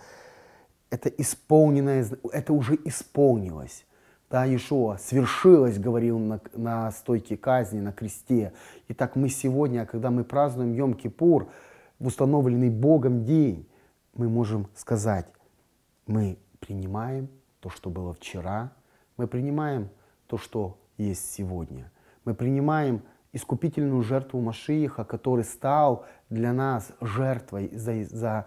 это исполненное, это уже исполнилось да, Иешуа, свершилось, говорил на, на стойке казни, на кресте. Итак, мы сегодня, когда мы празднуем Йом-Кипур, в установленный Богом день, мы можем сказать, мы принимаем то, что было вчера, мы принимаем то, что есть сегодня. Мы принимаем искупительную жертву Машииха, который стал для нас жертвой, за, за,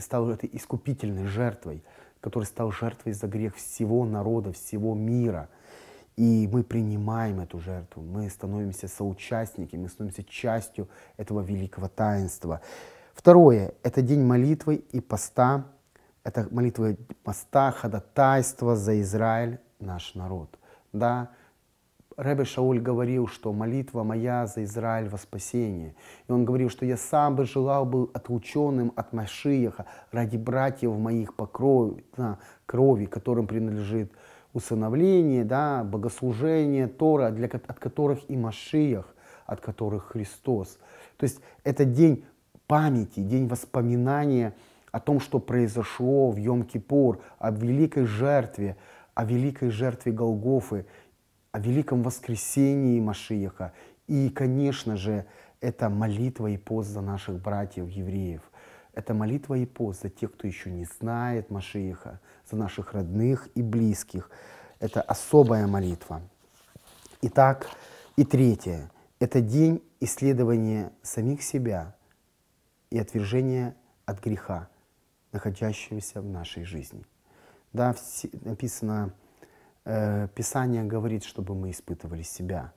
стал этой искупительной жертвой который стал жертвой за грех всего народа, всего мира. И мы принимаем эту жертву, мы становимся соучастниками, мы становимся частью этого великого таинства. Второе – это день молитвы и поста. Это молитва поста, ходатайство за Израиль, наш народ. Да, Рэбе Шауль говорил, что молитва моя за Израиль во спасение. И он говорил, что я сам бы желал был отлученным от Машиеха ради братьев моих по крови, да, крови которым принадлежит усыновление, да, богослужение, Тора, для, от которых и Машиях, от которых Христос. То есть это день памяти, день воспоминания о том, что произошло в Йом-Кипур, о великой жертве, о великой жертве Голгофы о великом воскресении Машиеха. И, конечно же, это молитва и пост за наших братьев-евреев. Это молитва и пост за тех, кто еще не знает Машиеха, за наших родных и близких. Это особая молитва. Итак, и третье – это день исследования самих себя и отвержения от греха, находящегося в нашей жизни. Да, написано Э, Писание говорит, чтобы мы испытывали себя.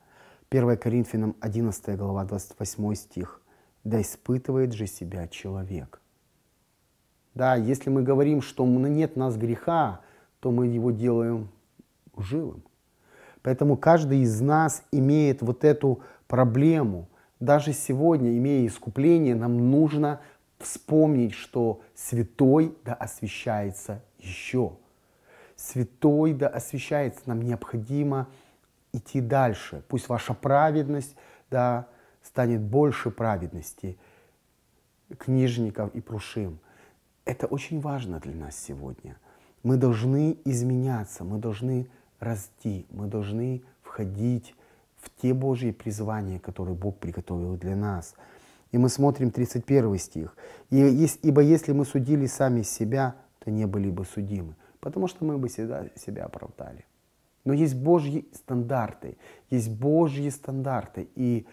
1 Коринфянам 11 глава 28 стих. «Да испытывает же себя человек». Да, если мы говорим, что нет нас греха, то мы его делаем живым. Поэтому каждый из нас имеет вот эту проблему. Даже сегодня, имея искупление, нам нужно вспомнить, что святой да освящается еще – святой да освещается, нам необходимо идти дальше. Пусть ваша праведность да, станет больше праведности книжников и прушим. Это очень важно для нас сегодня. Мы должны изменяться, мы должны расти, мы должны входить в те Божьи призвания, которые Бог приготовил для нас. И мы смотрим 31 стих. «Ибо если мы судили сами себя, то не были бы судимы» потому что мы бы всегда себя оправдали. Но есть Божьи стандарты, есть Божьи стандарты, и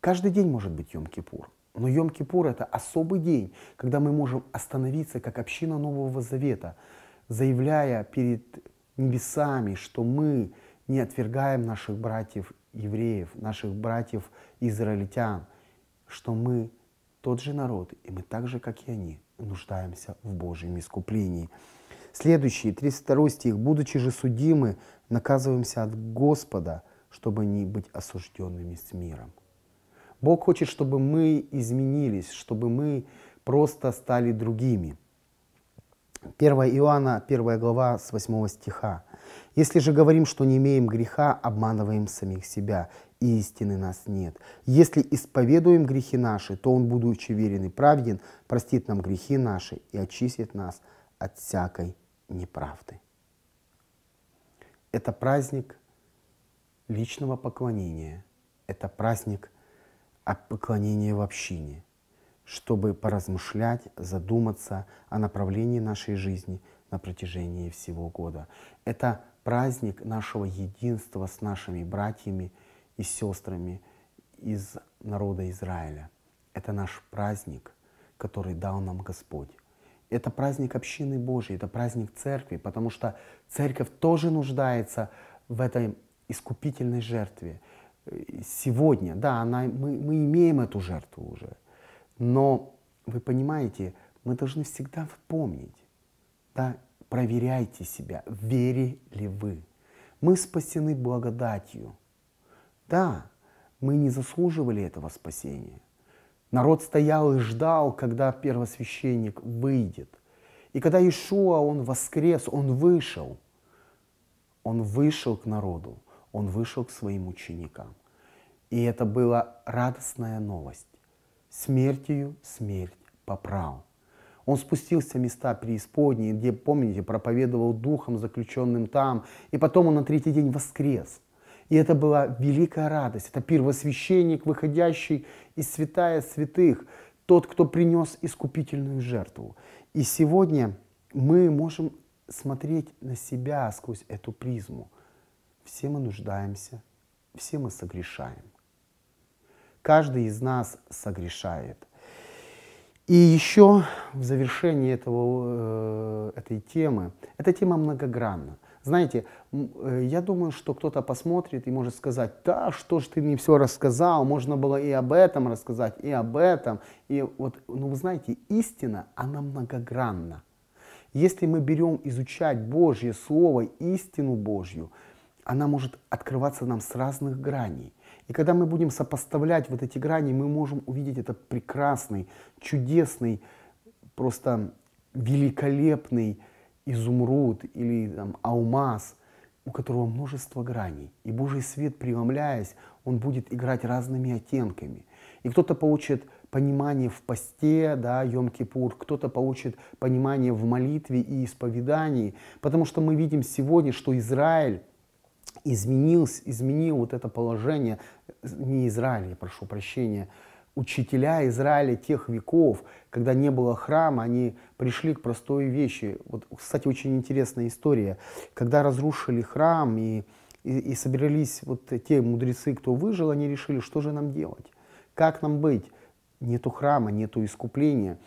каждый день может быть Йом-Кипур. Но Йом-Кипур – это особый день, когда мы можем остановиться как община Нового Завета, заявляя перед небесами, что мы не отвергаем наших братьев евреев, наших братьев израильтян, что мы тот же народ, и мы так же, как и они, нуждаемся в Божьем искуплении. Следующий, 32 стих. «Будучи же судимы, наказываемся от Господа, чтобы не быть осужденными с миром». Бог хочет, чтобы мы изменились, чтобы мы просто стали другими. 1 Иоанна, 1 глава, с 8 стиха. «Если же говорим, что не имеем греха, обманываем самих себя, и истины нас нет. Если исповедуем грехи наши, то Он, будучи верен и праведен, простит нам грехи наши и очистит нас от всякой неправды. Это праздник личного поклонения, это праздник поклонения в общине, чтобы поразмышлять, задуматься о направлении нашей жизни на протяжении всего года. Это праздник нашего единства с нашими братьями и сестрами из народа Израиля. Это наш праздник, который дал нам Господь это праздник общины Божьей, это праздник церкви, потому что церковь тоже нуждается в этой искупительной жертве. Сегодня, да, она, мы, мы имеем эту жертву уже, но вы понимаете, мы должны всегда помнить, да, проверяйте себя, в вере ли вы. Мы спасены благодатью. Да, мы не заслуживали этого спасения – Народ стоял и ждал, когда первосвященник выйдет. И когда Ишуа, он воскрес, он вышел. Он вышел к народу, он вышел к своим ученикам. И это была радостная новость. Смертью смерть поправ. Он спустился в места преисподней, где, помните, проповедовал духом, заключенным там, и потом он на третий день воскрес. И это была великая радость. Это первосвященник, выходящий из святая святых, тот, кто принес искупительную жертву. И сегодня мы можем смотреть на себя сквозь эту призму. Все мы нуждаемся, все мы согрешаем. Каждый из нас согрешает. И еще в завершении этого, э, этой темы, эта тема многогранна. Знаете, э, я думаю, что кто-то посмотрит и может сказать, да, что ж ты мне все рассказал, можно было и об этом рассказать, и об этом. И вот, ну вы знаете, истина, она многогранна. Если мы берем изучать Божье Слово, истину Божью, она может открываться нам с разных граней. И когда мы будем сопоставлять вот эти грани, мы можем увидеть этот прекрасный, чудесный, просто великолепный, изумруд или там, алмаз, у которого множество граней. И Божий свет, преломляясь, он будет играть разными оттенками. И кто-то получит понимание в посте, да, Йом-Кипур, кто-то получит понимание в молитве и исповедании, потому что мы видим сегодня, что Израиль изменился, изменил вот это положение, не Израиль, я прошу прощения, учителя Израиля тех веков, когда не было храма, они пришли к простой вещи. Вот, кстати, очень интересная история. Когда разрушили храм и, и, и собрались вот те мудрецы, кто выжил, они решили, что же нам делать, как нам быть. Нету храма, нету искупления.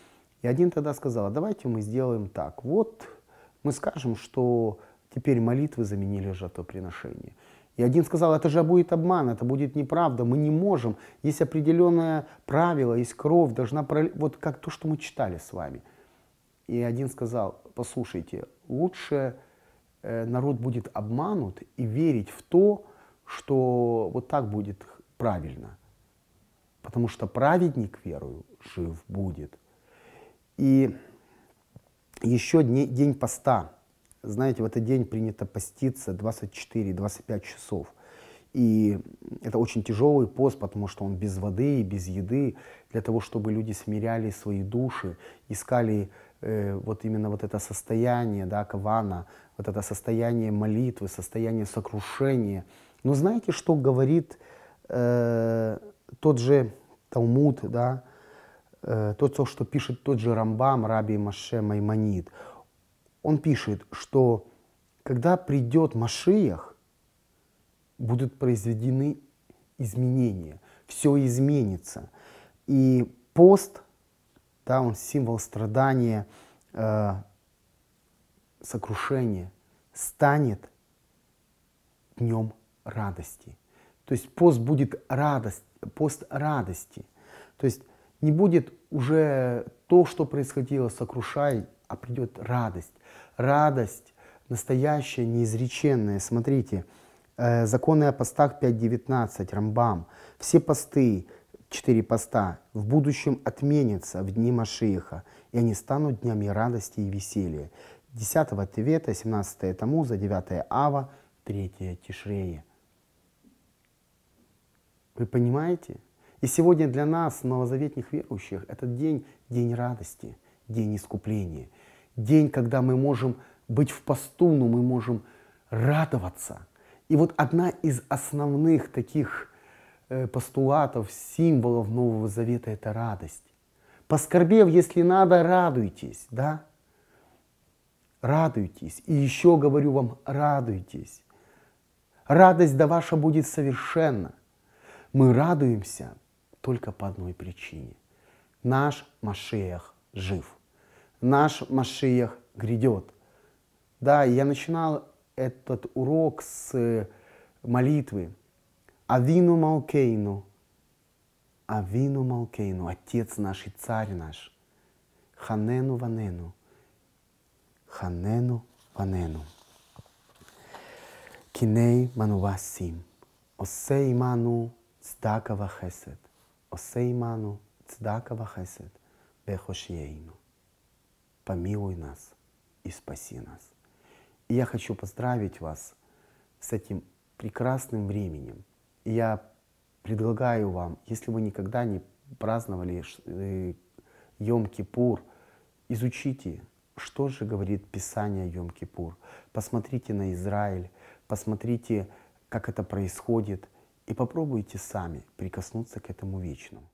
И один тогда сказал, «А давайте мы сделаем так. Вот мы скажем, что теперь молитвы заменили жертвоприношение. И один сказал, это же будет обман, это будет неправда, мы не можем. Есть определенное правило, есть кровь, должна пролить, вот как то, что мы читали с вами. И один сказал, послушайте, лучше э, народ будет обманут и верить в то, что вот так будет правильно. Потому что праведник верою жив будет. И еще день, день поста – знаете, в этот день принято поститься 24-25 часов. И это очень тяжелый пост, потому что он без воды и без еды, для того, чтобы люди смиряли свои души, искали э, вот именно вот это состояние, да, кавана, вот это состояние молитвы, состояние сокрушения. Но знаете, что говорит э, тот же Талмуд, да, э, то, что пишет тот же Рамбам, Раби Маше Маймонид – он пишет, что когда придет Машиях, будут произведены изменения, все изменится. И пост, да, он символ страдания, э, сокрушения, станет днем радости. То есть пост будет радость, пост радости. То есть не будет уже то, что происходило, сокрушай, а придет радость радость, настоящая, неизреченная. Смотрите, э, законы о постах 5.19, Рамбам. Все посты, четыре поста, в будущем отменятся в дни Машииха, и они станут днями радости и веселья. 10 Тевета, 17 Тамуза, 9 Ава, 3 Тишрея. Вы понимаете? И сегодня для нас, новозаветных верующих, этот день – день радости, день искупления, день, когда мы можем быть в посту, но мы можем радоваться. И вот одна из основных таких э, постулатов, символов Нового Завета – это радость. Поскорбев, если надо, радуйтесь, да? Радуйтесь. И еще говорю вам, радуйтесь. Радость да ваша будет совершенна. Мы радуемся только по одной причине. Наш Машеях жив наш Машиях грядет. Да, я начинал этот урок с э, молитвы. Авину Малкейну, Авину Малкейну, Отец наш и Царь наш, Ханену Ванену, Ханену Ванену. Киней Манувасим, Осе Иману Цдакава Хесед, Осе Иману Цдакава Хесед, Бехошиейну помилуй нас и спаси нас. И я хочу поздравить вас с этим прекрасным временем. И я предлагаю вам, если вы никогда не праздновали э, Йом-Кипур, изучите, что же говорит Писание Йом-Кипур. Посмотрите на Израиль, посмотрите, как это происходит, и попробуйте сами прикоснуться к этому вечному.